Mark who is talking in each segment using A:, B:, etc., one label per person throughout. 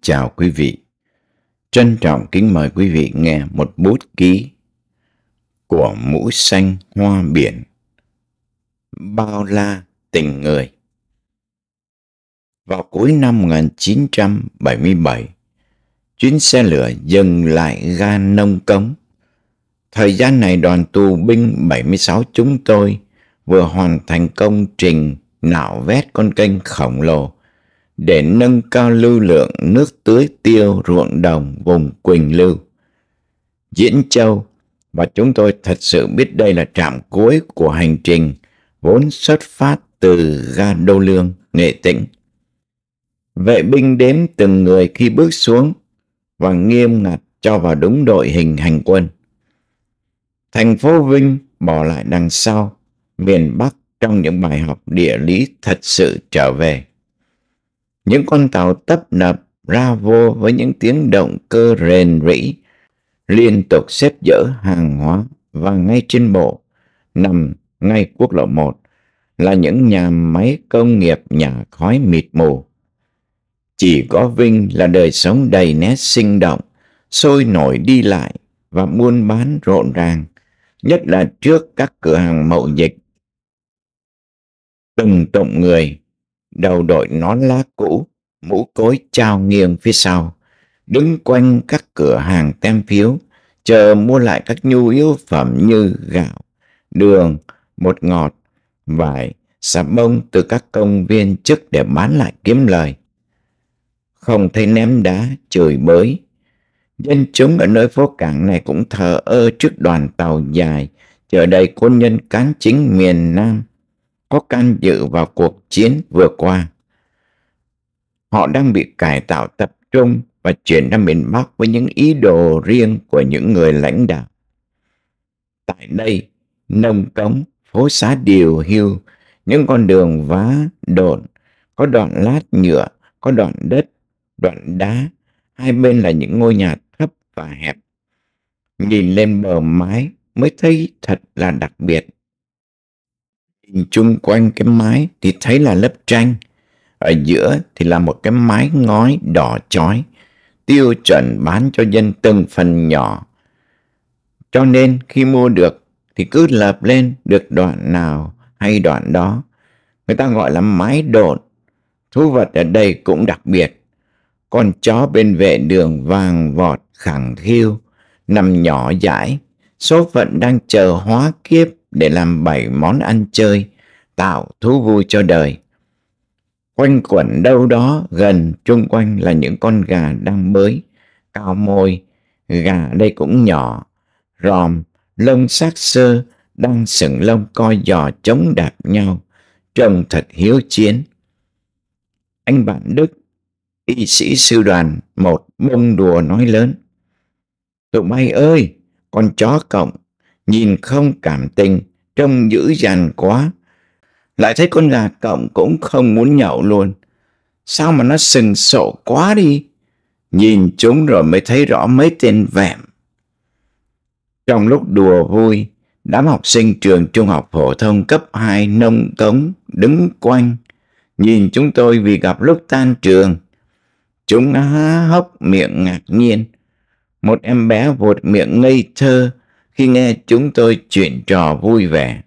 A: Chào quý vị. Trân trọng kính mời quý vị nghe một bút ký của mũi xanh hoa biển. Bao la tình người. Vào cuối năm 1977, chuyến xe lửa dừng lại ga nông cống. Thời gian này đoàn tù binh 76 chúng tôi vừa hoàn thành công trình nạo vét con kênh khổng lồ để nâng cao lưu lượng nước tưới tiêu ruộng đồng vùng Quỳnh Lưu, Diễn Châu và chúng tôi thật sự biết đây là trạm cuối của hành trình vốn xuất phát từ ga Đô Lương, Nghệ Tĩnh. Vệ binh đếm từng người khi bước xuống và nghiêm ngặt cho vào đúng đội hình hành quân. Thành phố Vinh bỏ lại đằng sau, miền Bắc trong những bài học địa lý thật sự trở về. Những con tàu tấp nập ra vô với những tiếng động cơ rền rĩ, liên tục xếp dỡ hàng hóa và ngay trên bộ, nằm ngay quốc lộ 1, là những nhà máy công nghiệp nhà khói mịt mù. Chỉ có Vinh là đời sống đầy nét sinh động, sôi nổi đi lại và buôn bán rộn ràng, nhất là trước các cửa hàng mậu dịch. Từng tụng người đầu đội nón lá cũ, mũ cối trao nghiêng phía sau, đứng quanh các cửa hàng tem phiếu, chờ mua lại các nhu yếu phẩm như gạo, đường, bột ngọt, vải, xà bông từ các công viên chức để bán lại kiếm lời. Không thấy ném đá, chửi bới. Dân chúng ở nơi phố cảng này cũng thờ ơ trước đoàn tàu dài, chờ đầy quân nhân cán chính miền Nam có can dự vào cuộc chiến vừa qua. Họ đang bị cải tạo tập trung và chuyển ra miền Bắc với những ý đồ riêng của những người lãnh đạo. Tại đây, nông cống, phố xá điều hưu, những con đường vá, đồn, có đoạn lát nhựa, có đoạn đất, đoạn đá, hai bên là những ngôi nhà thấp và hẹp. Nhìn lên bờ mái mới thấy thật là đặc biệt nhìn chung quanh cái mái thì thấy là lớp tranh. Ở giữa thì là một cái mái ngói đỏ chói, tiêu chuẩn bán cho dân từng phần nhỏ. Cho nên khi mua được thì cứ lập lên được đoạn nào hay đoạn đó. Người ta gọi là mái đột. Thú vật ở đây cũng đặc biệt. Con chó bên vệ đường vàng vọt khẳng khiu, nằm nhỏ dãi, số phận đang chờ hóa kiếp để làm bảy món ăn chơi, tạo thú vui cho đời. Quanh quẩn đâu đó gần chung quanh là những con gà đang mới, cao môi, gà đây cũng nhỏ, ròm, lông xác sơ, đang sừng lông coi giò chống đạp nhau, trông thật hiếu chiến. Anh bạn Đức, y sĩ sư đoàn, một bông đùa nói lớn. Tụi bay ơi, con chó cộng nhìn không cảm tình, trông dữ dằn quá. Lại thấy con gà cộng cũng không muốn nhậu luôn. Sao mà nó sừng sộ quá đi. Nhìn chúng rồi mới thấy rõ mấy tên vẹm. Trong lúc đùa vui, đám học sinh trường trung học phổ thông cấp 2 nông cống đứng quanh, nhìn chúng tôi vì gặp lúc tan trường. Chúng há hốc miệng ngạc nhiên. Một em bé vột miệng ngây thơ, khi nghe chúng tôi chuyện trò vui vẻ.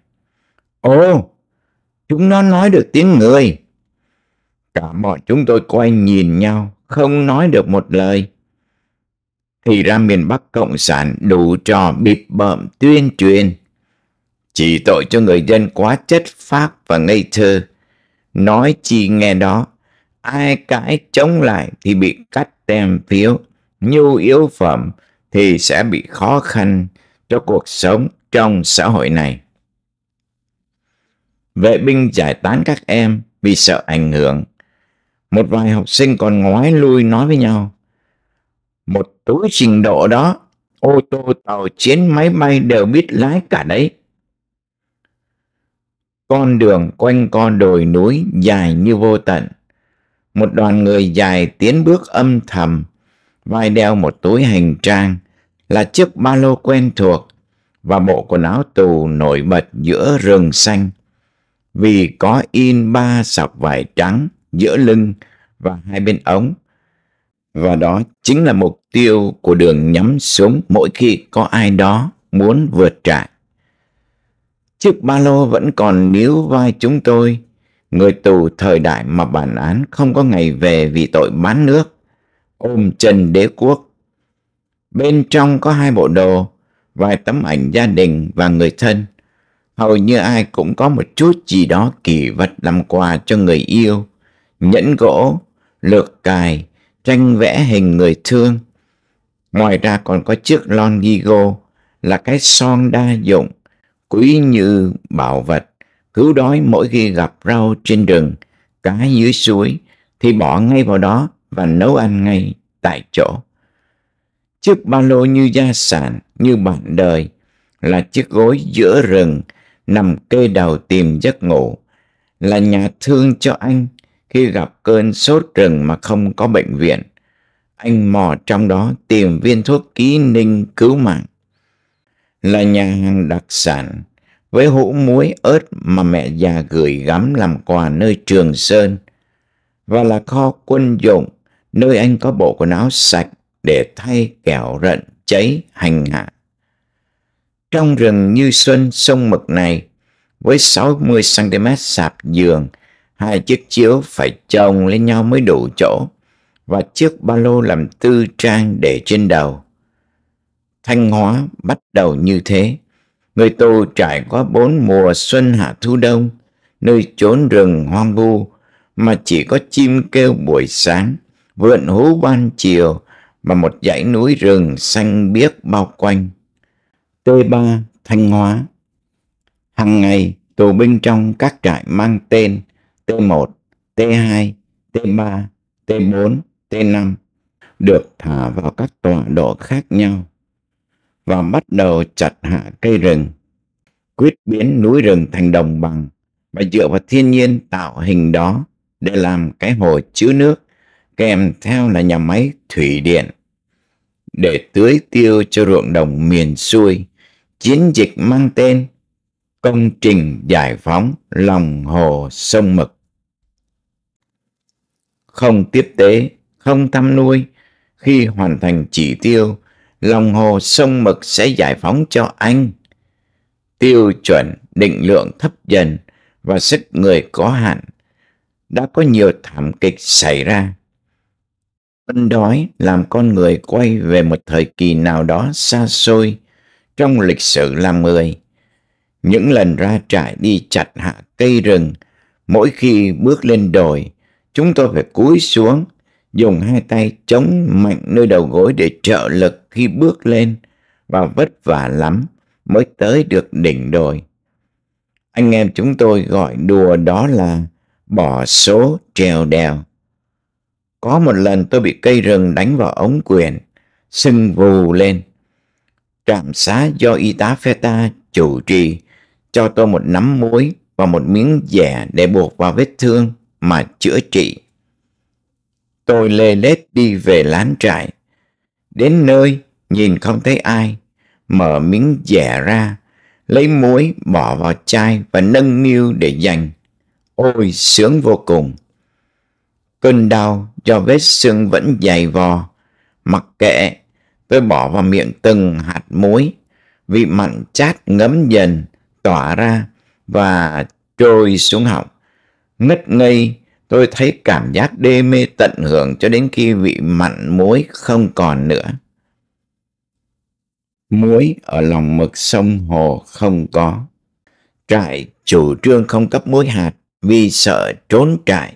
A: Ồ, chúng nó nói được tiếng người. Cả bọn chúng tôi quay nhìn nhau, không nói được một lời. Thì ra miền Bắc Cộng sản đủ trò bịp bợm tuyên truyền. Chỉ tội cho người dân quá chất phác và ngây thơ. Nói chi nghe đó, ai cãi chống lại thì bị cắt tem phiếu, nhu yếu phẩm thì sẽ bị khó khăn cho cuộc sống trong xã hội này. Vệ binh giải tán các em vì sợ ảnh hưởng. Một vài học sinh còn ngoái lui nói với nhau. Một túi trình độ đó, ô tô, tàu chiến, máy bay đều biết lái cả đấy. Con đường quanh con đồi núi dài như vô tận. Một đoàn người dài tiến bước âm thầm, vai đeo một túi hành trang là chiếc ba lô quen thuộc và bộ quần áo tù nổi bật giữa rừng xanh vì có in ba sọc vải trắng giữa lưng và hai bên ống. Và đó chính là mục tiêu của đường nhắm súng mỗi khi có ai đó muốn vượt trại. Chiếc ba lô vẫn còn níu vai chúng tôi, người tù thời đại mà bản án không có ngày về vì tội bán nước, ôm chân đế quốc Bên trong có hai bộ đồ, vài tấm ảnh gia đình và người thân. Hầu như ai cũng có một chút gì đó kỷ vật làm quà cho người yêu, nhẫn gỗ, lược cài, tranh vẽ hình người thương. Ngoài ra còn có chiếc lon gigo là cái son đa dụng, quý như bảo vật, cứu đói mỗi khi gặp rau trên rừng, cá dưới suối thì bỏ ngay vào đó và nấu ăn ngay tại chỗ. Chiếc ba lô như gia sản, như bạn đời, là chiếc gối giữa rừng, nằm kê đầu tìm giấc ngủ, là nhà thương cho anh khi gặp cơn sốt rừng mà không có bệnh viện. Anh mò trong đó tìm viên thuốc ký ninh cứu mạng. Là nhà hàng đặc sản với hũ muối ớt mà mẹ già gửi gắm làm quà nơi Trường Sơn và là kho quân dụng nơi anh có bộ quần áo sạch để thay kẹo rận cháy hành hạ. Trong rừng như xuân sông mực này, với 60cm sạp giường, hai chiếc chiếu phải chồng lên nhau mới đủ chỗ và chiếc ba lô làm tư trang để trên đầu. Thanh Hóa bắt đầu như thế. Người tù trải qua bốn mùa xuân hạ thu đông, nơi chốn rừng hoang vu mà chỉ có chim kêu buổi sáng, vượn hú ban chiều mà một dãy núi rừng xanh biếc bao quanh. T3 Thanh Hóa Hằng ngày, tù binh trong các trại mang tên T1, T2, T3, T4, T5 được thả vào các tọa độ khác nhau và bắt đầu chặt hạ cây rừng, quyết biến núi rừng thành đồng bằng và dựa vào thiên nhiên tạo hình đó để làm cái hồ chứa nước kèm theo là nhà máy thủy điện để tưới tiêu cho ruộng đồng miền xuôi. Chiến dịch mang tên Công trình giải phóng lòng hồ sông Mực. Không tiếp tế, không thăm nuôi, khi hoàn thành chỉ tiêu, lòng hồ sông Mực sẽ giải phóng cho anh. Tiêu chuẩn định lượng thấp dần và sức người có hạn đã có nhiều thảm kịch xảy ra Bệnh đói làm con người quay về một thời kỳ nào đó xa xôi trong lịch sử làm người. Những lần ra trại đi chặt hạ cây rừng, mỗi khi bước lên đồi, chúng tôi phải cúi xuống, dùng hai tay chống mạnh nơi đầu gối để trợ lực khi bước lên và vất vả lắm mới tới được đỉnh đồi. Anh em chúng tôi gọi đùa đó là bỏ số trèo đèo. Có một lần tôi bị cây rừng đánh vào ống quyền, sưng vù lên. Trạm xá do y tá phe ta chủ trì cho tôi một nắm muối và một miếng dẻ để buộc vào vết thương mà chữa trị. Tôi lê lết đi về lán trại. Đến nơi, nhìn không thấy ai, mở miếng dẻ ra, lấy muối bỏ vào chai và nâng niu để dành. Ôi, sướng vô cùng! Cơn đau do vết xương vẫn dày vò. Mặc kệ, tôi bỏ vào miệng từng hạt muối. Vị mặn chát ngấm dần, tỏa ra và trôi xuống họng. Ngất ngây, tôi thấy cảm giác đê mê tận hưởng cho đến khi vị mặn muối không còn nữa. Muối ở lòng mực sông hồ không có. Trại chủ trương không cấp muối hạt vì sợ trốn trại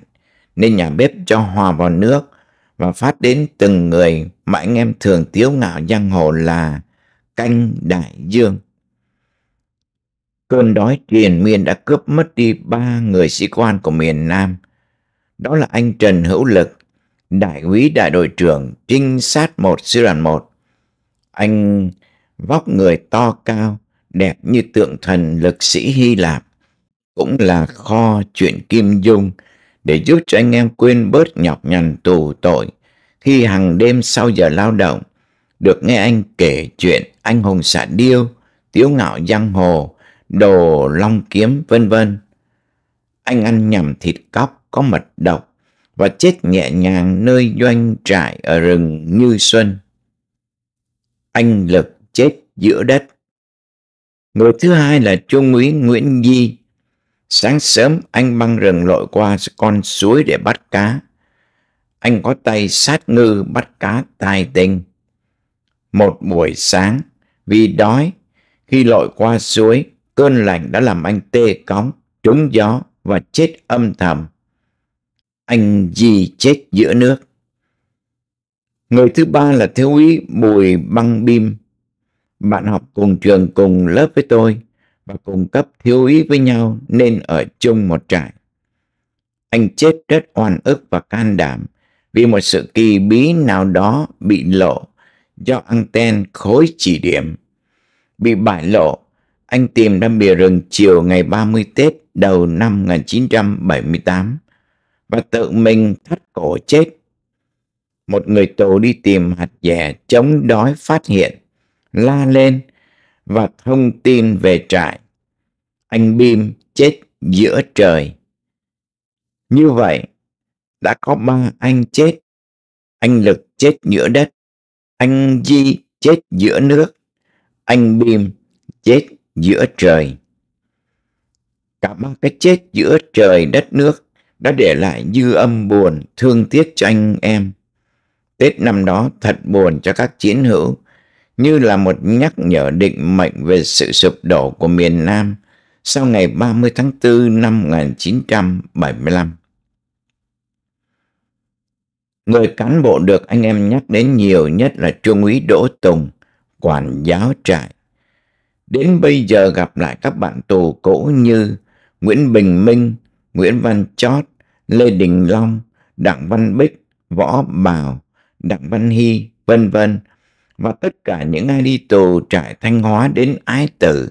A: nên nhà bếp cho hòa vào nước và phát đến từng người mà anh em thường tiếu ngạo giang hồ là canh đại dương. Cơn đói triền miên đã cướp mất đi ba người sĩ quan của miền Nam. Đó là anh Trần Hữu Lực, đại úy đại đội trưởng trinh sát một sư đoàn một Anh vóc người to cao, đẹp như tượng thần lực sĩ Hy Lạp, cũng là kho chuyện kim dung để giúp cho anh em quên bớt nhọc nhằn tù tội khi hàng đêm sau giờ lao động được nghe anh kể chuyện anh hùng xạ điêu, tiếu ngạo giang hồ, đồ long kiếm vân vân. Anh ăn nhầm thịt cóc có mật độc và chết nhẹ nhàng nơi doanh trại ở rừng Như Xuân. Anh Lực chết giữa đất. Người thứ hai là Trung úy Nguyễn Di, Sáng sớm anh băng rừng lội qua con suối để bắt cá. Anh có tay sát ngư bắt cá tài tình. Một buổi sáng, vì đói, khi lội qua suối, cơn lạnh đã làm anh tê cóng, trúng gió và chết âm thầm. Anh gì chết giữa nước. Người thứ ba là thiếu úy Bùi Băng Bim. Bạn học cùng trường cùng lớp với tôi và cùng cấp thiếu ý với nhau nên ở chung một trại. Anh chết rất oan ức và can đảm vì một sự kỳ bí nào đó bị lộ do anten khối chỉ điểm. Bị bại lộ, anh tìm ra bìa rừng chiều ngày 30 Tết đầu năm 1978 và tự mình thắt cổ chết. Một người tù đi tìm hạt dẻ chống đói phát hiện, la lên và thông tin về trại. Anh Bim chết giữa trời. Như vậy, đã có ba anh chết. Anh Lực chết giữa đất. Anh Di chết giữa nước. Anh Bim chết giữa trời. Cả ba cái chết giữa trời đất nước đã để lại dư âm buồn, thương tiếc cho anh em. Tết năm đó thật buồn cho các chiến hữu như là một nhắc nhở định mệnh về sự sụp đổ của miền Nam sau ngày 30 tháng 4 năm 1975. Người cán bộ được anh em nhắc đến nhiều nhất là Trung úy Đỗ Tùng, quản giáo trại. Đến bây giờ gặp lại các bạn tù cũ như Nguyễn Bình Minh, Nguyễn Văn Chót, Lê Đình Long, Đặng Văn Bích, Võ Bảo, Đặng Văn Hy, vân vân và tất cả những ai đi tù trại Thanh Hóa đến ái tử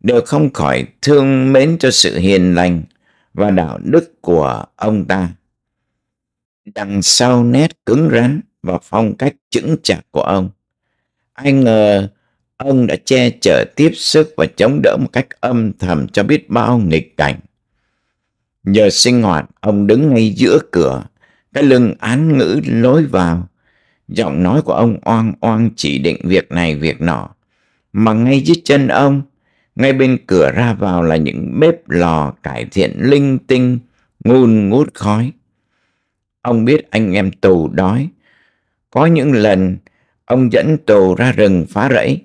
A: đều không khỏi thương mến cho sự hiền lành và đạo đức của ông ta. Đằng sau nét cứng rắn và phong cách chững chạc của ông, ai ngờ ông đã che chở tiếp sức và chống đỡ một cách âm thầm cho biết bao nghịch cảnh. Giờ sinh hoạt, ông đứng ngay giữa cửa, cái lưng án ngữ lối vào, Giọng nói của ông oang oang chỉ định việc này việc nọ. Mà ngay dưới chân ông, ngay bên cửa ra vào là những bếp lò cải thiện linh tinh, ngun ngút khói. Ông biết anh em tù đói. Có những lần ông dẫn tù ra rừng phá rẫy.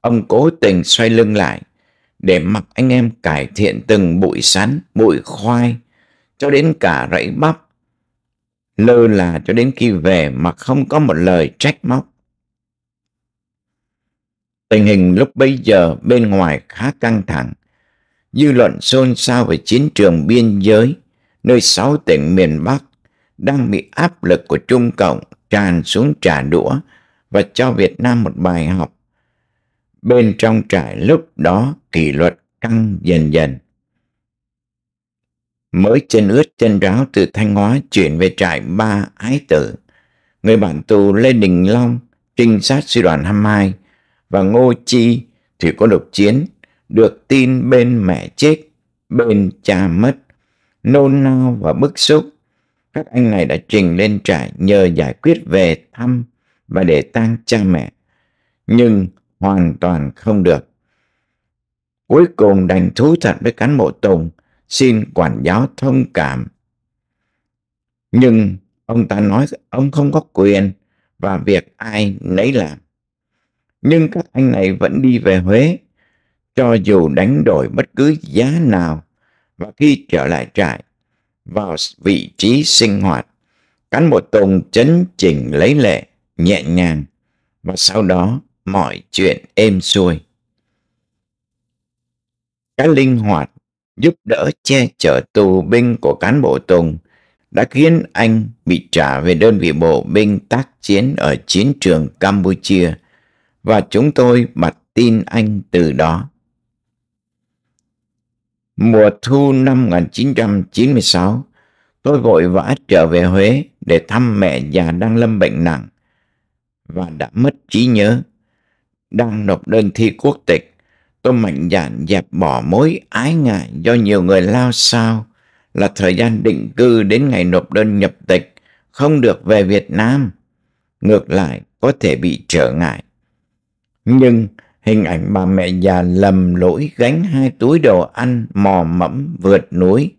A: Ông cố tình xoay lưng lại để mặc anh em cải thiện từng bụi sắn, bụi khoai, cho đến cả rẫy bắp lơ là cho đến khi về mà không có một lời trách móc. Tình hình lúc bấy giờ bên ngoài khá căng thẳng. Dư luận xôn xao về chiến trường biên giới, nơi sáu tỉnh miền Bắc đang bị áp lực của Trung Cộng tràn xuống trả đũa và cho Việt Nam một bài học. Bên trong trại lúc đó kỷ luật căng dần dần mới chân ướt chân ráo từ Thanh Hóa chuyển về trại ba ái tử. Người bạn tù Lê Đình Long, trinh sát sư đoàn 22 và Ngô Chi thì có độc chiến, được tin bên mẹ chết, bên cha mất, nôn nao và bức xúc. Các anh này đã trình lên trại nhờ giải quyết về thăm và để tang cha mẹ, nhưng hoàn toàn không được. Cuối cùng đành thú thật với cán bộ Tùng xin quản giáo thông cảm. Nhưng ông ta nói ông không có quyền và việc ai nấy làm. Nhưng các anh này vẫn đi về Huế, cho dù đánh đổi bất cứ giá nào và khi trở lại trại, vào vị trí sinh hoạt, cán bộ Tùng chấn chỉnh lấy lệ, nhẹ nhàng và sau đó mọi chuyện êm xuôi. Cái linh hoạt giúp đỡ che chở tù binh của cán bộ Tùng đã khiến anh bị trả về đơn vị bộ binh tác chiến ở chiến trường Campuchia và chúng tôi bật tin anh từ đó. Mùa thu năm 1996, tôi vội vã trở về Huế để thăm mẹ già đang lâm bệnh nặng và đã mất trí nhớ, đang nộp đơn thi quốc tịch tôi mạnh dạn dẹp bỏ mối ái ngại do nhiều người lao sao là thời gian định cư đến ngày nộp đơn nhập tịch không được về Việt Nam. Ngược lại có thể bị trở ngại. Nhưng hình ảnh bà mẹ già lầm lỗi gánh hai túi đồ ăn mò mẫm vượt núi,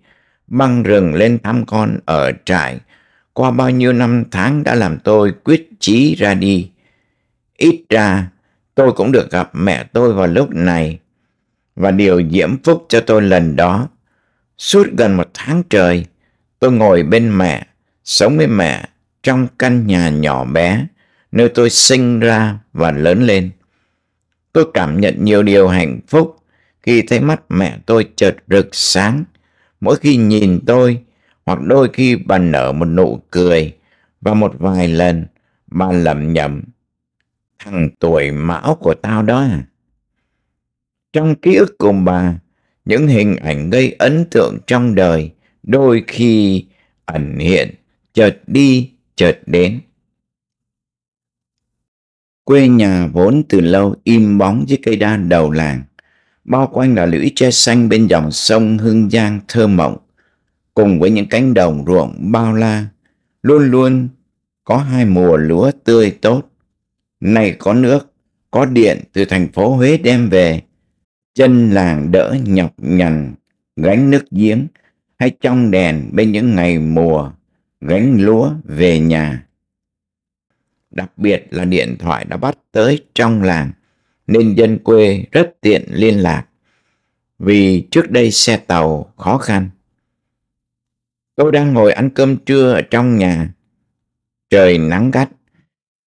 A: băng rừng lên thăm con ở trại. Qua bao nhiêu năm tháng đã làm tôi quyết chí ra đi. Ít ra tôi cũng được gặp mẹ tôi vào lúc này và điều diễm phúc cho tôi lần đó. Suốt gần một tháng trời, tôi ngồi bên mẹ, sống với mẹ trong căn nhà nhỏ bé nơi tôi sinh ra và lớn lên. Tôi cảm nhận nhiều điều hạnh phúc khi thấy mắt mẹ tôi chợt rực sáng mỗi khi nhìn tôi hoặc đôi khi bà nở một nụ cười và một vài lần bà lẩm nhẩm thằng tuổi mão của tao đó à? Trong ký ức của bà, những hình ảnh gây ấn tượng trong đời đôi khi ẩn hiện, chợt đi, chợt đến. Quê nhà vốn từ lâu im bóng dưới cây đa đầu làng, bao quanh là lũy tre xanh bên dòng sông Hương Giang thơ mộng, cùng với những cánh đồng ruộng bao la, luôn luôn có hai mùa lúa tươi tốt Nay có nước, có điện từ thành phố Huế đem về. Chân làng đỡ nhọc nhằn, gánh nước giếng hay trong đèn bên những ngày mùa, gánh lúa về nhà. Đặc biệt là điện thoại đã bắt tới trong làng, nên dân quê rất tiện liên lạc. Vì trước đây xe tàu khó khăn. Tôi đang ngồi ăn cơm trưa ở trong nhà. Trời nắng gắt,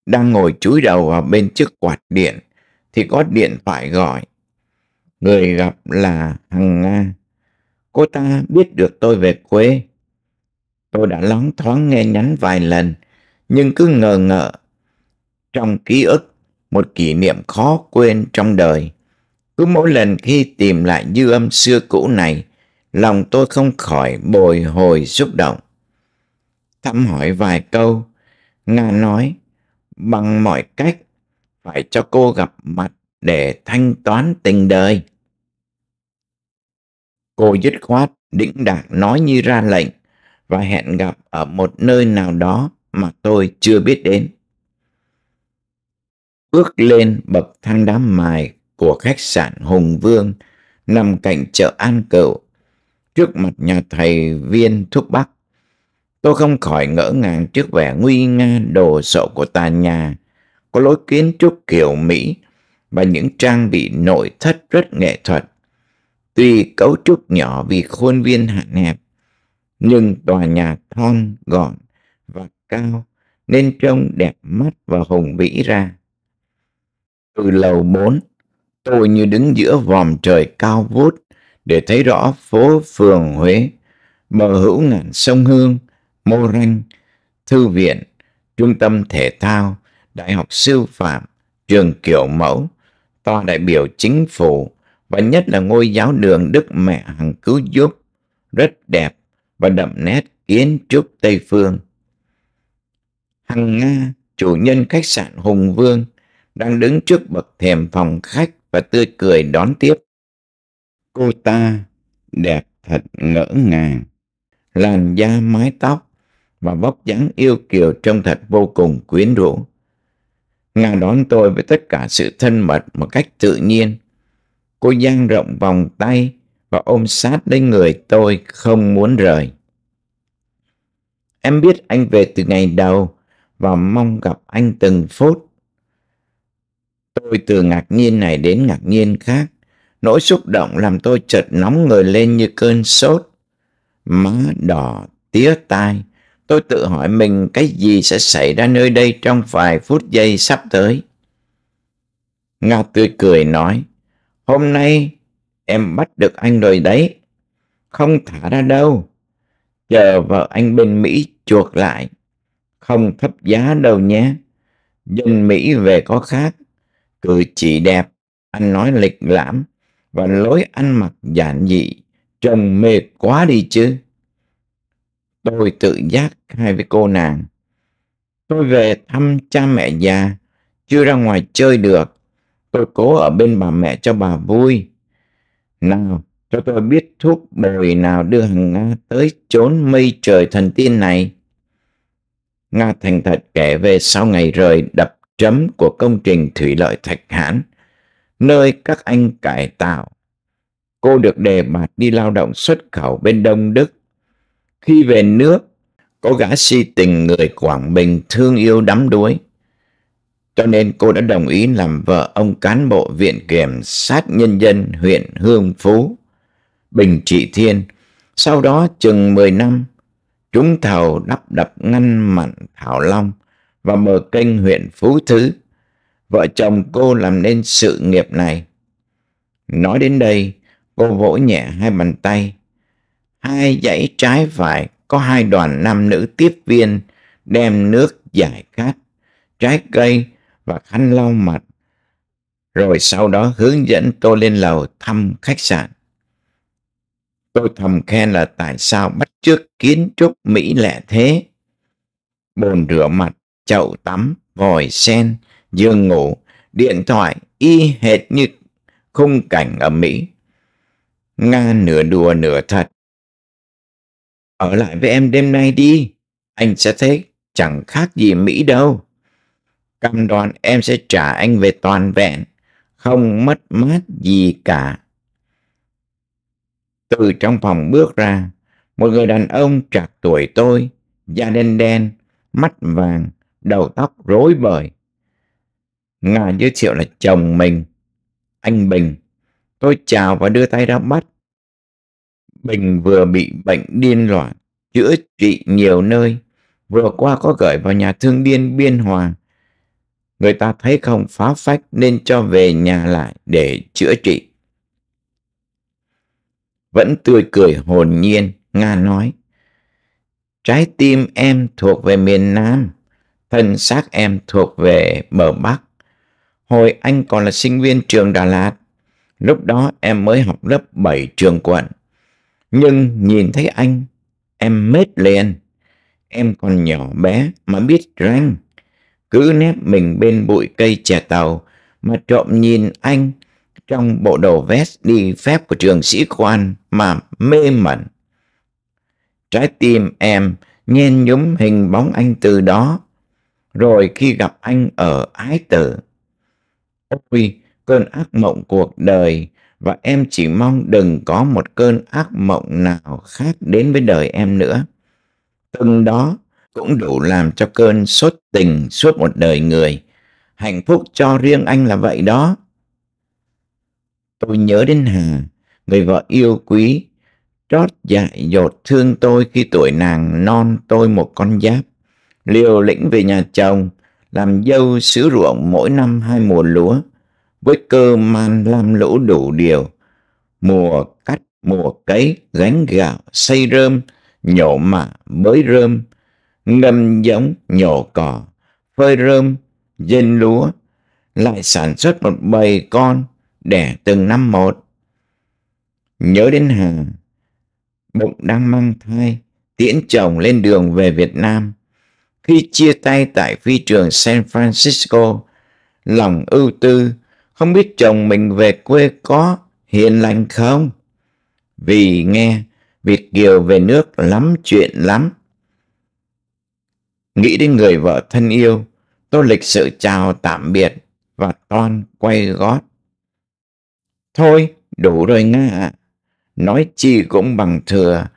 A: đang ngồi chúi đầu vào bên chiếc quạt điện thì có điện thoại gọi. Người gặp là Hằng Nga. Cô ta biết được tôi về quê. Tôi đã lóng thoáng nghe nhắn vài lần nhưng cứ ngờ ngợ. Trong ký ức, một kỷ niệm khó quên trong đời. Cứ mỗi lần khi tìm lại dư âm xưa cũ này, lòng tôi không khỏi bồi hồi xúc động. Thăm hỏi vài câu, Nga nói, bằng mọi cách phải cho cô gặp mặt để thanh toán tình đời. Cô dứt khoát, đĩnh đạc nói như ra lệnh và hẹn gặp ở một nơi nào đó mà tôi chưa biết đến. Bước lên bậc thang đám mài của khách sạn Hùng Vương nằm cạnh chợ An Cựu, trước mặt nhà thầy viên thuốc bắc. Tôi không khỏi ngỡ ngàng trước vẻ nguy nga đồ sộ của tòa nhà, có lối kiến trúc kiểu Mỹ và những trang bị nội thất rất nghệ thuật. Tuy cấu trúc nhỏ vì khuôn viên hạn hẹp, nhưng tòa nhà thon, gọn và cao nên trông đẹp mắt và hùng vĩ ra. Từ lầu 4, tôi như đứng giữa vòm trời cao vút để thấy rõ phố phường Huế, bờ hữu ngàn sông Hương, mô ranh, thư viện, trung tâm thể thao, đại học sư phạm, trường kiểu mẫu, to đại biểu chính phủ và nhất là ngôi giáo đường Đức Mẹ Hằng Cứu Giúp, rất đẹp và đậm nét kiến trúc Tây Phương. Hằng Nga, chủ nhân khách sạn Hùng Vương, đang đứng trước bậc thềm phòng khách và tươi cười đón tiếp. Cô ta đẹp thật ngỡ ngàng, làn da mái tóc và vóc dáng yêu kiều trông thật vô cùng quyến rũ. ngài đón tôi với tất cả sự thân mật một cách tự nhiên. Cô dang rộng vòng tay và ôm sát lấy người tôi không muốn rời. Em biết anh về từ ngày đầu và mong gặp anh từng phút. Tôi từ ngạc nhiên này đến ngạc nhiên khác. Nỗi xúc động làm tôi chợt nóng người lên như cơn sốt. Má đỏ, tía tai Tôi tự hỏi mình cái gì sẽ xảy ra nơi đây trong vài phút giây sắp tới. Ngao tươi cười nói, hôm nay em bắt được anh rồi đấy. Không thả ra đâu. Chờ vợ anh bên Mỹ chuộc lại. Không thấp giá đâu nhé. Dân Mỹ về có khác. Cử chỉ đẹp, anh nói lịch lãm và lối ăn mặc giản dị. Trông mệt quá đi chứ tôi tự giác khai với cô nàng. Tôi về thăm cha mẹ già, chưa ra ngoài chơi được. Tôi cố ở bên bà mẹ cho bà vui. Nào, cho tôi biết thuốc bồi nào đưa hằng Nga tới chốn mây trời thần tiên này. Nga thành thật kể về sau ngày rời đập chấm của công trình thủy lợi Thạch Hãn, nơi các anh cải tạo. Cô được đề bạt đi lao động xuất khẩu bên Đông Đức khi về nước, cô gã si tình người Quảng Bình thương yêu đắm đuối. Cho nên cô đã đồng ý làm vợ ông cán bộ viện kiểm sát nhân dân huyện Hương Phú, Bình Trị Thiên. Sau đó chừng 10 năm, chúng thầu đắp đập ngăn mặn Thảo Long và mở kênh huyện Phú Thứ. Vợ chồng cô làm nên sự nghiệp này. Nói đến đây, cô vỗ nhẹ hai bàn tay hai dãy trái vải có hai đoàn nam nữ tiếp viên đem nước giải khát, trái cây và khăn lau mặt. Rồi sau đó hướng dẫn tôi lên lầu thăm khách sạn. Tôi thầm khen là tại sao bắt chước kiến trúc Mỹ lẻ thế. Bồn rửa mặt, chậu tắm, vòi sen, giường ngủ, điện thoại y hệt như khung cảnh ở Mỹ. Nga nửa đùa nửa thật, ở lại với em đêm nay đi, anh sẽ thấy chẳng khác gì Mỹ đâu. Cam đoan em sẽ trả anh về toàn vẹn, không mất mát gì cả. Từ trong phòng bước ra, một người đàn ông trạc tuổi tôi, da đen đen, mắt vàng, đầu tóc rối bời. Ngài giới thiệu là chồng mình, anh Bình. Tôi chào và đưa tay ra bắt. Bình vừa bị bệnh điên loạn, chữa trị nhiều nơi, vừa qua có gửi vào nhà thương điên Biên Hòa. Người ta thấy không phá phách nên cho về nhà lại để chữa trị. Vẫn tươi cười hồn nhiên, Nga nói. Trái tim em thuộc về miền Nam, thân xác em thuộc về bờ Bắc. Hồi anh còn là sinh viên trường Đà Lạt, lúc đó em mới học lớp 7 trường quận. Nhưng nhìn thấy anh, em mết liền. Em còn nhỏ bé mà biết ranh. Cứ nép mình bên bụi cây chè tàu mà trộm nhìn anh trong bộ đồ vest đi phép của trường sĩ quan mà mê mẩn. Trái tim em nhen nhúm hình bóng anh từ đó. Rồi khi gặp anh ở ái tử, ôi cơn ác mộng cuộc đời và em chỉ mong đừng có một cơn ác mộng nào khác đến với đời em nữa. Từng đó cũng đủ làm cho cơn sốt tình suốt một đời người. Hạnh phúc cho riêng anh là vậy đó. Tôi nhớ đến Hà, người vợ yêu quý, trót dại dột thương tôi khi tuổi nàng non tôi một con giáp. Liều lĩnh về nhà chồng, làm dâu sứ ruộng mỗi năm hai mùa lúa với cơ man làm lũ đủ điều, mùa cắt, mùa cấy, gánh gạo, xây rơm, nhổ mạ, bới rơm, ngâm giống, nhổ cỏ, phơi rơm, dên lúa, lại sản xuất một bầy con đẻ từng năm một. Nhớ đến Hà, bụng đang mang thai, tiễn chồng lên đường về Việt Nam. Khi chia tay tại phi trường San Francisco, lòng ưu tư không biết chồng mình về quê có hiền lành không? Vì nghe, Việt Kiều về nước lắm chuyện lắm. Nghĩ đến người vợ thân yêu, tôi lịch sự chào tạm biệt và ton quay gót. Thôi, đủ rồi Nga ạ. Nói chi cũng bằng thừa,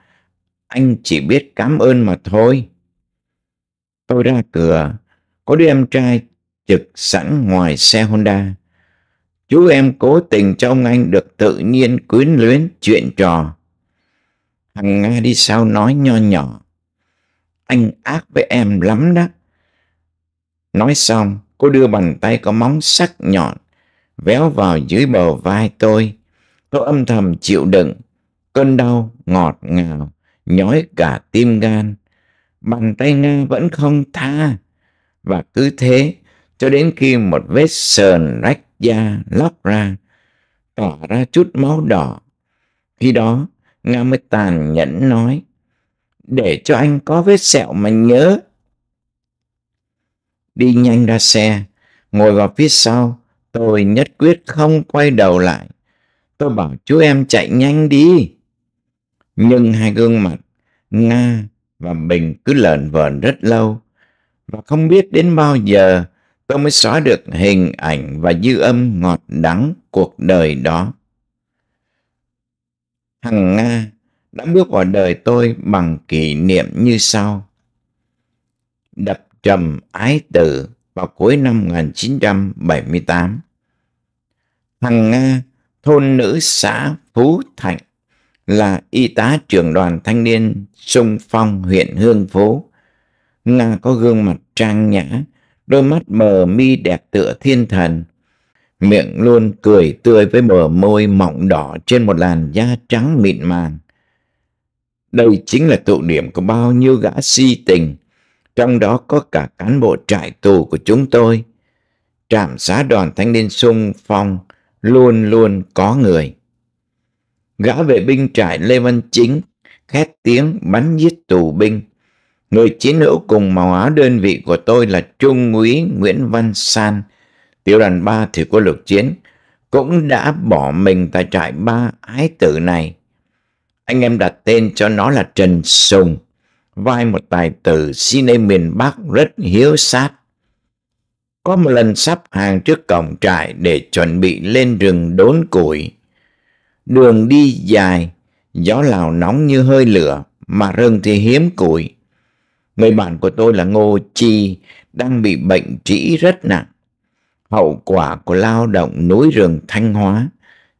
A: anh chỉ biết cảm ơn mà thôi. Tôi ra cửa, có đứa em trai trực sẵn ngoài xe Honda. Chú em cố tình trông anh được tự nhiên quyến luyến chuyện trò. thằng Nga đi sau nói nho nhỏ. Anh ác với em lắm đó. Nói xong, cô đưa bàn tay có móng sắc nhọn, véo vào dưới bờ vai tôi. Tôi âm thầm chịu đựng, cơn đau ngọt ngào, nhói cả tim gan. Bàn tay Nga vẫn không tha, và cứ thế cho đến khi một vết sờn rách da lóc ra, tỏ ra chút máu đỏ. Khi đó, Nga mới tàn nhẫn nói, để cho anh có vết sẹo mà nhớ. Đi nhanh ra xe, ngồi vào phía sau, tôi nhất quyết không quay đầu lại. Tôi bảo chú em chạy nhanh đi. Nhưng hai gương mặt, Nga và Bình cứ lợn vờn rất lâu và không biết đến bao giờ tôi mới xóa được hình ảnh và dư âm ngọt đắng cuộc đời đó. Hằng Nga đã bước vào đời tôi bằng kỷ niệm như sau. Đập trầm ái tử vào cuối năm 1978. Hằng Nga, thôn nữ xã Phú Thạnh, là y tá trưởng đoàn thanh niên sung phong huyện Hương Phố. Nga có gương mặt trang nhã, đôi mắt mờ mi đẹp tựa thiên thần, miệng luôn cười tươi với bờ môi mọng đỏ trên một làn da trắng mịn màng. Đây chính là tụ điểm của bao nhiêu gã si tình, trong đó có cả cán bộ trại tù của chúng tôi. Trạm xá đoàn thanh niên sung phong luôn luôn có người. Gã vệ binh trại Lê Văn Chính khét tiếng bắn giết tù binh Người chiến hữu cùng màu áo đơn vị của tôi là Trung úy Nguyễn Văn San, tiểu đoàn 3 thủy quân lục chiến, cũng đã bỏ mình tại trại ba ái tử này. Anh em đặt tên cho nó là Trần Sùng, vai một tài tử cine miền Bắc rất hiếu sát. Có một lần sắp hàng trước cổng trại để chuẩn bị lên rừng đốn củi. Đường đi dài, gió lào nóng như hơi lửa, mà rừng thì hiếm củi. Người bạn của tôi là Ngô Chi đang bị bệnh trĩ rất nặng. Hậu quả của lao động núi rừng Thanh Hóa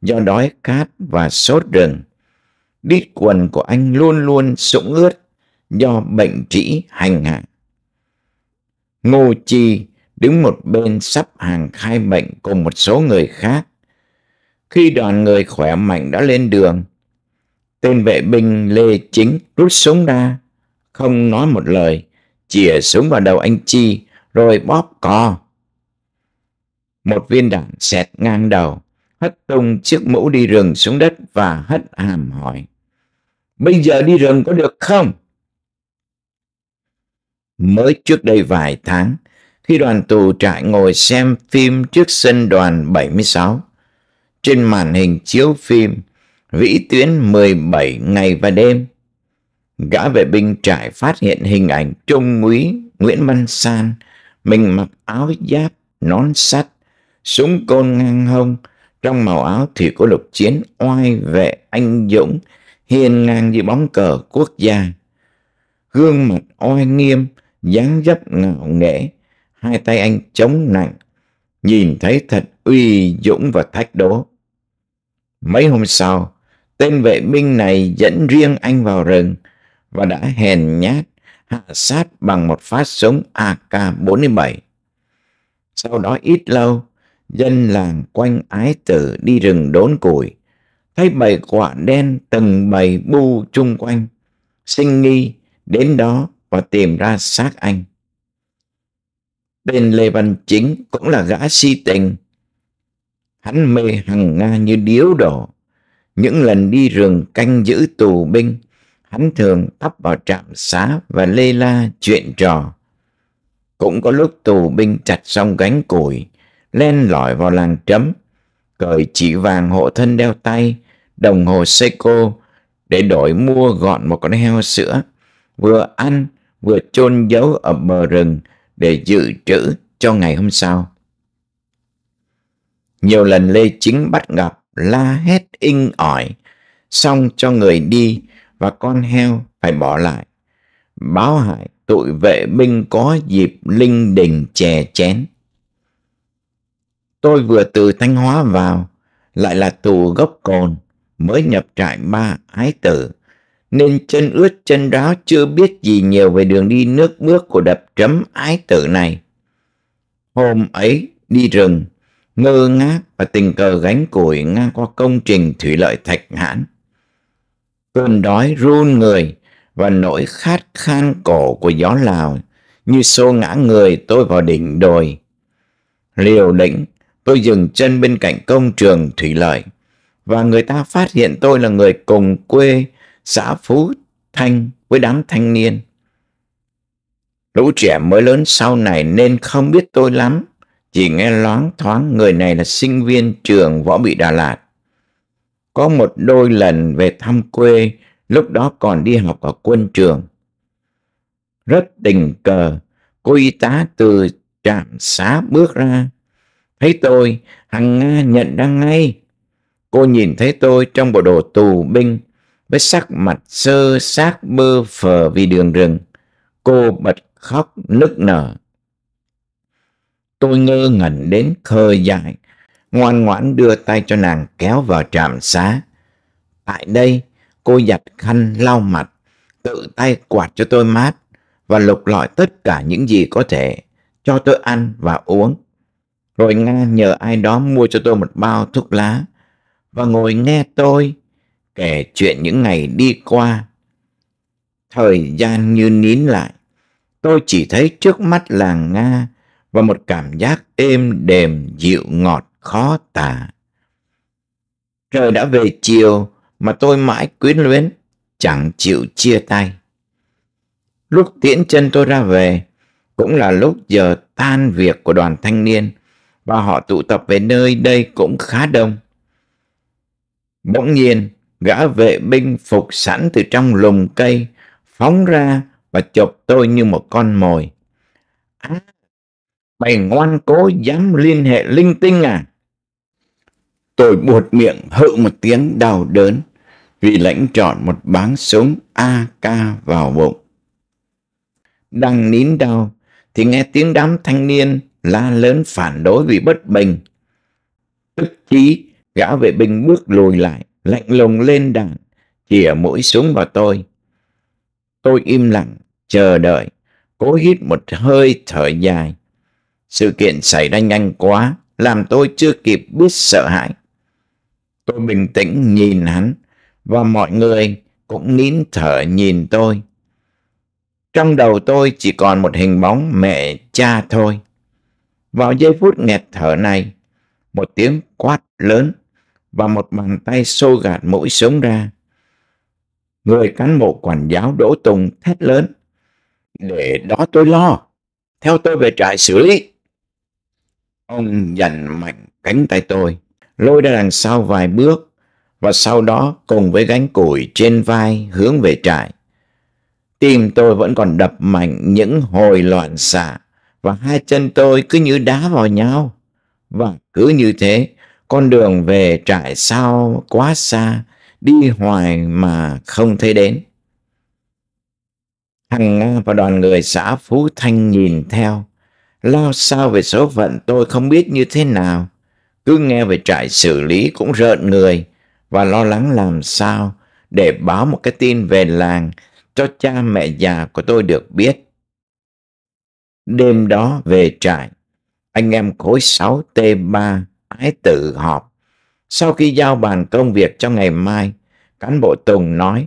A: do đói cát và sốt rừng. Đít quần của anh luôn luôn sũng ướt do bệnh trĩ hành hạ. Ngô Chi đứng một bên sắp hàng khai bệnh cùng một số người khác. Khi đoàn người khỏe mạnh đã lên đường, tên vệ binh Lê Chính rút súng ra không nói một lời, chìa súng vào đầu anh Chi, rồi bóp co. Một viên đạn xẹt ngang đầu, hất tung chiếc mũ đi rừng xuống đất và hất hàm hỏi. Bây giờ đi rừng có được không? Mới trước đây vài tháng, khi đoàn tù trại ngồi xem phim trước sân đoàn 76, trên màn hình chiếu phim Vĩ Tuyến 17 ngày và đêm, gã vệ binh trại phát hiện hình ảnh trung úy Nguyễn Văn San, mình mặc áo giáp, nón sắt, súng côn ngang hông, trong màu áo thì có lục chiến oai vệ anh dũng, hiền ngang như bóng cờ quốc gia. Gương mặt oai nghiêm, dáng dấp ngạo nghễ, hai tay anh chống nặng, nhìn thấy thật uy dũng và thách đố. Mấy hôm sau, tên vệ binh này dẫn riêng anh vào rừng, và đã hèn nhát hạ sát bằng một phát súng AK-47. Sau đó ít lâu, dân làng quanh ái tử đi rừng đốn củi, thấy bầy quả đen từng bầy bu chung quanh, sinh nghi đến đó và tìm ra xác anh. Tên Lê Văn Chính cũng là gã si tình. Hắn mê hằng Nga như điếu đổ. Những lần đi rừng canh giữ tù binh, hắn thường tấp vào trạm xá và lê la chuyện trò. Cũng có lúc tù binh chặt xong gánh củi, len lỏi vào làng trấm, cởi chỉ vàng hộ thân đeo tay, đồng hồ Seiko để đổi mua gọn một con heo sữa, vừa ăn vừa chôn giấu ở bờ rừng để dự trữ cho ngày hôm sau. Nhiều lần Lê Chính bắt gặp la hét inh ỏi, xong cho người đi và con heo phải bỏ lại. Báo hại tụi vệ binh có dịp linh đình chè chén. Tôi vừa từ Thanh Hóa vào, lại là tù gốc cồn, mới nhập trại ma ái tử, nên chân ướt chân ráo chưa biết gì nhiều về đường đi nước bước của đập trấm ái tử này. Hôm ấy đi rừng, ngơ ngác và tình cờ gánh củi ngang qua công trình thủy lợi Thạch Hãn cơn đói run người và nỗi khát khan cổ của gió lào như xô ngã người tôi vào đỉnh đồi liều lĩnh tôi dừng chân bên cạnh công trường thủy lợi và người ta phát hiện tôi là người cùng quê xã phú thanh với đám thanh niên lũ trẻ mới lớn sau này nên không biết tôi lắm chỉ nghe loáng thoáng người này là sinh viên trường võ bị đà lạt có một đôi lần về thăm quê, lúc đó còn đi học ở quân trường. Rất tình cờ, cô y tá từ trạm xá bước ra. Thấy tôi, Hằng Nga nhận ra ngay. Cô nhìn thấy tôi trong bộ đồ tù binh với sắc mặt sơ xác bơ phờ vì đường rừng. Cô bật khóc nức nở. Tôi ngơ ngẩn đến khờ dại ngoan ngoãn đưa tay cho nàng kéo vào trạm xá. Tại đây, cô giặt khăn lau mặt, tự tay quạt cho tôi mát và lục lọi tất cả những gì có thể cho tôi ăn và uống. Rồi Nga nhờ ai đó mua cho tôi một bao thuốc lá và ngồi nghe tôi kể chuyện những ngày đi qua. Thời gian như nín lại, tôi chỉ thấy trước mắt là Nga và một cảm giác êm đềm dịu ngọt khó tả. Trời đã về chiều mà tôi mãi quyến luyến, chẳng chịu chia tay. Lúc tiễn chân tôi ra về, cũng là lúc giờ tan việc của đoàn thanh niên và họ tụ tập về nơi đây cũng khá đông. Bỗng nhiên, gã vệ binh phục sẵn từ trong lùm cây phóng ra và chụp tôi như một con mồi. À, mày ngoan cố dám liên hệ linh tinh à? Tôi buột miệng hự một tiếng đau đớn vì lãnh trọn một báng súng AK vào bụng. Đang nín đau thì nghe tiếng đám thanh niên la lớn phản đối vì bất bình. Tức chí gã vệ binh bước lùi lại, lạnh lùng lên đạn, chỉa mũi súng vào tôi. Tôi im lặng, chờ đợi, cố hít một hơi thở dài. Sự kiện xảy ra nhanh quá, làm tôi chưa kịp biết sợ hãi. Tôi bình tĩnh nhìn hắn và mọi người cũng nín thở nhìn tôi. Trong đầu tôi chỉ còn một hình bóng mẹ cha thôi. Vào giây phút nghẹt thở này, một tiếng quát lớn và một bàn tay xô gạt mũi súng ra. Người cán bộ quản giáo Đỗ Tùng thét lớn. Để đó tôi lo, theo tôi về trại xử lý. Ông giành mạnh cánh tay tôi lôi ra đằng sau vài bước và sau đó cùng với gánh củi trên vai hướng về trại. Tim tôi vẫn còn đập mạnh những hồi loạn xạ và hai chân tôi cứ như đá vào nhau. Và cứ như thế, con đường về trại sau quá xa, đi hoài mà không thấy đến. Hằng Nga và đoàn người xã Phú Thanh nhìn theo, lo sao về số phận tôi không biết như thế nào cứ nghe về trại xử lý cũng rợn người và lo lắng làm sao để báo một cái tin về làng cho cha mẹ già của tôi được biết. Đêm đó về trại, anh em khối 6T3 ái tự họp. Sau khi giao bàn công việc cho ngày mai, cán bộ Tùng nói,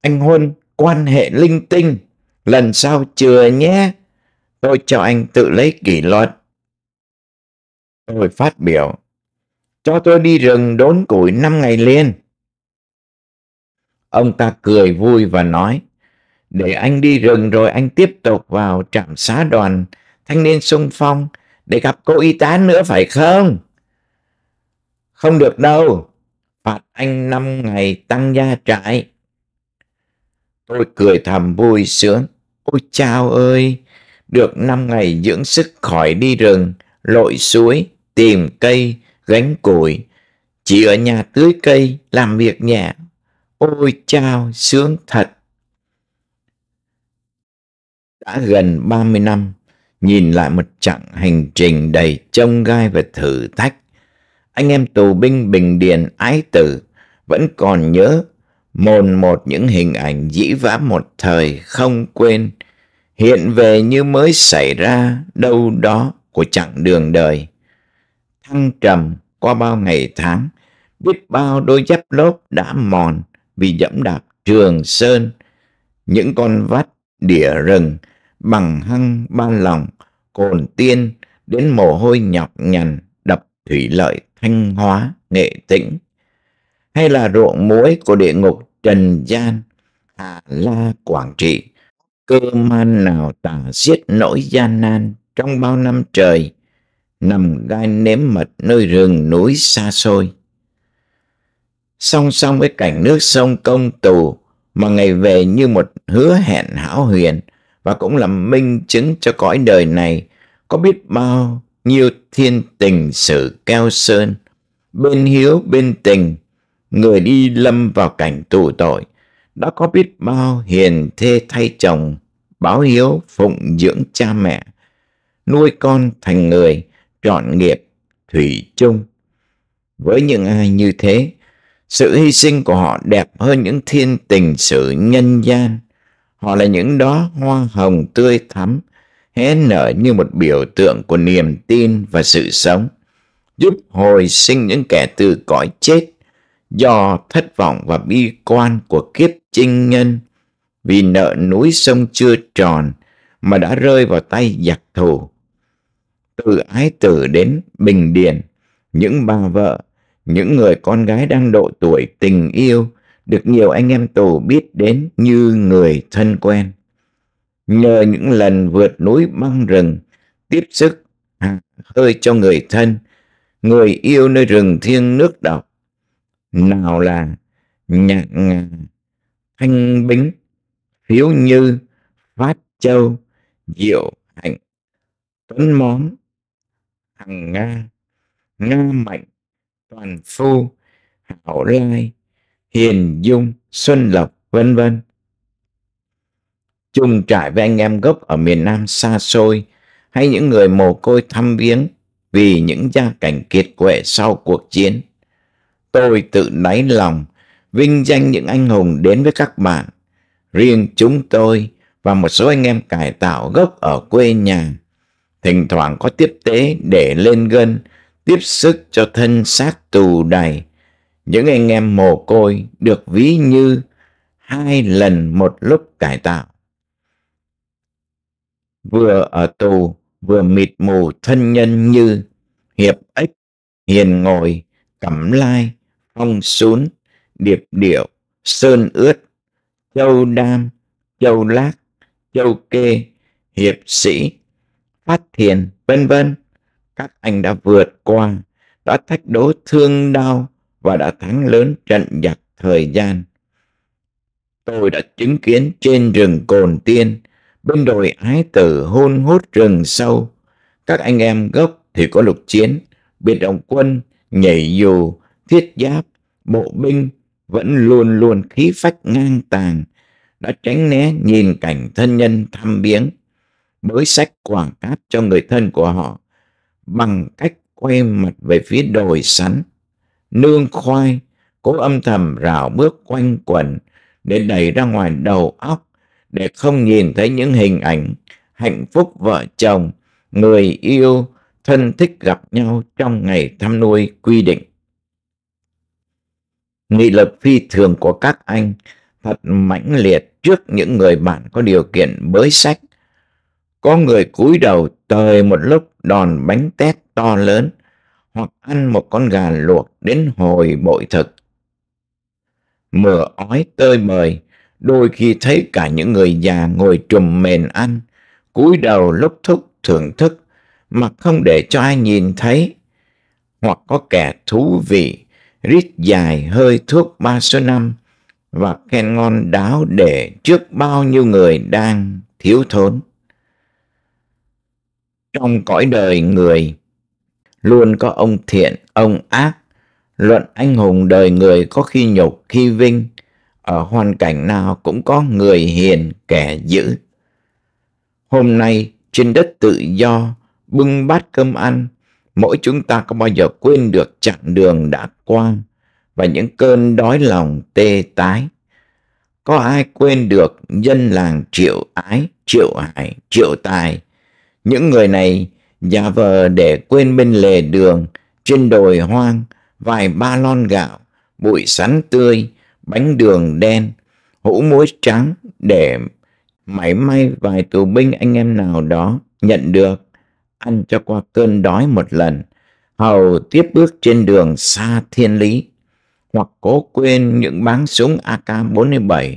A: Anh Huân, quan hệ linh tinh, lần sau chừa nhé, tôi cho anh tự lấy kỷ luật. Tôi phát biểu, cho tôi đi rừng đốn củi năm ngày liền. Ông ta cười vui và nói, để anh đi rừng rồi anh tiếp tục vào trạm xá đoàn thanh niên sung phong để gặp cô y tá nữa phải không? Không được đâu, phạt anh năm ngày tăng gia trại. Tôi cười thầm vui sướng. Ôi chao ơi, được năm ngày dưỡng sức khỏi đi rừng, lội suối, tìm cây, gánh củi, chỉ ở nhà tưới cây, làm việc nhẹ. Ôi chao, sướng thật! Đã gần 30 năm, nhìn lại một chặng hành trình đầy trông gai và thử thách. Anh em tù binh Bình Điền ái tử vẫn còn nhớ mồn một những hình ảnh dĩ vã một thời không quên, hiện về như mới xảy ra đâu đó của chặng đường đời thăng trầm qua bao ngày tháng, biết bao đôi dép lốp đã mòn vì dẫm đạp trường sơn, những con vắt địa rừng bằng hăng ban lòng, cồn tiên đến mồ hôi nhọc nhằn đập thủy lợi thanh hóa nghệ tĩnh hay là ruộng muối của địa ngục trần gian hà la quảng trị cơ man nào tả xiết nỗi gian nan trong bao năm trời nằm gai nếm mật nơi rừng núi xa xôi. Song song với cảnh nước sông công tù mà ngày về như một hứa hẹn hão huyền và cũng là minh chứng cho cõi đời này có biết bao nhiêu thiên tình sự keo sơn. Bên hiếu bên tình, người đi lâm vào cảnh tù tội, đã có biết bao hiền thê thay chồng, báo hiếu phụng dưỡng cha mẹ, nuôi con thành người trọn nghiệp, thủy chung. Với những ai như thế, sự hy sinh của họ đẹp hơn những thiên tình sự nhân gian. Họ là những đó hoa hồng tươi thắm, hé nở như một biểu tượng của niềm tin và sự sống, giúp hồi sinh những kẻ từ cõi chết do thất vọng và bi quan của kiếp chinh nhân vì nợ núi sông chưa tròn mà đã rơi vào tay giặc thù từ ái tử đến bình điền những bà vợ, những người con gái đang độ tuổi tình yêu được nhiều anh em tù biết đến như người thân quen. Nhờ những lần vượt núi băng rừng, tiếp sức, hơi cho người thân, người yêu nơi rừng thiêng nước độc. Nào là nhạc thanh bính, phiếu như, phát châu, diệu hạnh, tuấn món, Hằng Nga, Nga Mạnh, Toàn Phu, Hảo Lai, Hiền Dung, Xuân Lộc, vân vân. Chung trại với anh em gốc ở miền Nam xa xôi hay những người mồ côi thăm viếng vì những gia cảnh kiệt quệ sau cuộc chiến. Tôi tự đáy lòng vinh danh những anh hùng đến với các bạn. Riêng chúng tôi và một số anh em cải tạo gốc ở quê nhà thỉnh thoảng có tiếp tế để lên gân, tiếp sức cho thân xác tù đầy. Những anh em mồ côi được ví như hai lần một lúc cải tạo. Vừa ở tù, vừa mịt mù thân nhân như Hiệp Ích, Hiền Ngồi, Cẩm Lai, Phong Sún, Điệp Điệu, Sơn Ướt, Châu Đam, Châu Lác, Châu Kê, Hiệp Sĩ, phát thiền, vân vân. Các anh đã vượt qua, đã thách đố thương đau và đã thắng lớn trận giặc thời gian. Tôi đã chứng kiến trên rừng cồn tiên, bên đồi ái tử hôn hốt rừng sâu. Các anh em gốc thì có lục chiến, biệt động quân, nhảy dù, thiết giáp, bộ binh vẫn luôn luôn khí phách ngang tàng, đã tránh né nhìn cảnh thân nhân thăm biếng, đối sách quảng cáo cho người thân của họ bằng cách quay mặt về phía đồi sắn, nương khoai, cố âm thầm rảo bước quanh quẩn để đẩy ra ngoài đầu óc để không nhìn thấy những hình ảnh hạnh phúc vợ chồng, người yêu, thân thích gặp nhau trong ngày thăm nuôi quy định. Nghị lực phi thường của các anh thật mãnh liệt trước những người bạn có điều kiện bới sách có người cúi đầu tời một lúc đòn bánh tét to lớn hoặc ăn một con gà luộc đến hồi bội thực. Mưa ói tơi bời, đôi khi thấy cả những người già ngồi trùm mền ăn, cúi đầu lúc thúc thưởng thức mà không để cho ai nhìn thấy. Hoặc có kẻ thú vị, rít dài hơi thuốc ba số năm và khen ngon đáo để trước bao nhiêu người đang thiếu thốn trong cõi đời người. Luôn có ông thiện, ông ác, luận anh hùng đời người có khi nhục, khi vinh. Ở hoàn cảnh nào cũng có người hiền, kẻ dữ. Hôm nay, trên đất tự do, bưng bát cơm ăn, mỗi chúng ta có bao giờ quên được chặng đường đã qua và những cơn đói lòng tê tái. Có ai quên được dân làng triệu ái, triệu hải, triệu tài những người này giả vờ để quên bên lề đường, trên đồi hoang, vài ba lon gạo, bụi sắn tươi, bánh đường đen, hũ muối trắng để mảy may vài tù binh anh em nào đó nhận được, ăn cho qua cơn đói một lần. Hầu tiếp bước trên đường xa thiên lý, hoặc cố quên những báng súng AK-47,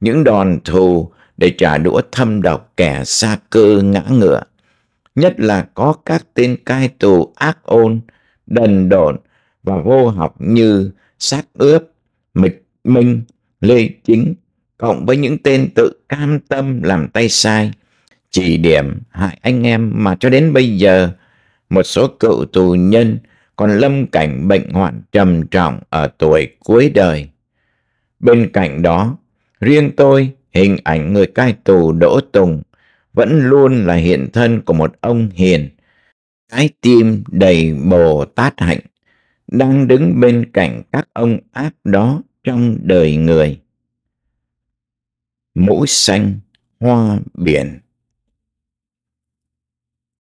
A: những đòn thù để trả đũa thâm độc kẻ xa cơ ngã ngựa nhất là có các tên cai tù ác ôn, đần độn và vô học như Sát Ướp, Mịch Minh, Lê Chính, cộng với những tên tự cam tâm làm tay sai, chỉ điểm hại anh em mà cho đến bây giờ, một số cựu tù nhân còn lâm cảnh bệnh hoạn trầm trọng ở tuổi cuối đời. Bên cạnh đó, riêng tôi, hình ảnh người cai tù Đỗ Tùng vẫn luôn là hiện thân của một ông hiền, cái tim đầy Bồ Tát hạnh, đang đứng bên cạnh các ông ác đó trong đời người. mũi xanh, hoa biển.